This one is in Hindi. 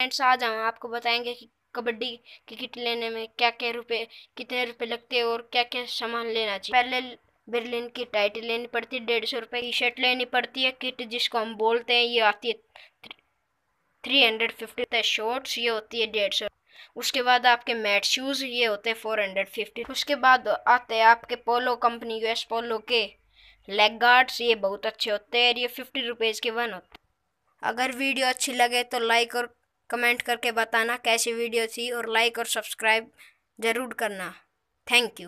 फ्रेंड्स आज आपको बताएंगे कि कबड्डी की किट लेने में क्या क्या रुपए कितने रुपए लगते हैं और क्या क्या सामान लेना चाहिए पहले बिरलिन की टाइट लेनी पड़ती है डेढ़ सौ रुपये टी शर्ट लेनी पड़ती है किट जिसको हम बोलते हैं ये आती है थ्री हंड्रेड फिफ्टी शॉर्ट्स ये होती है डेढ़ सौ उसके बाद आपके मैट शूज़ ये होते हैं फोर हंड्रेड फिफ्टी उसके बाद आते हैं आपके पोलो कंपनी यूएस पोलो के लेग गार्ड्स ये बहुत अच्छे होते हैं और ये फिफ्टी रुपीज़ के वन होते हैं अगर वीडियो अच्छी लगे तो लाइक और कमेंट करके बताना कैसी वीडियो थी और लाइक और सब्सक्राइब ज़रूर करना थैंक यू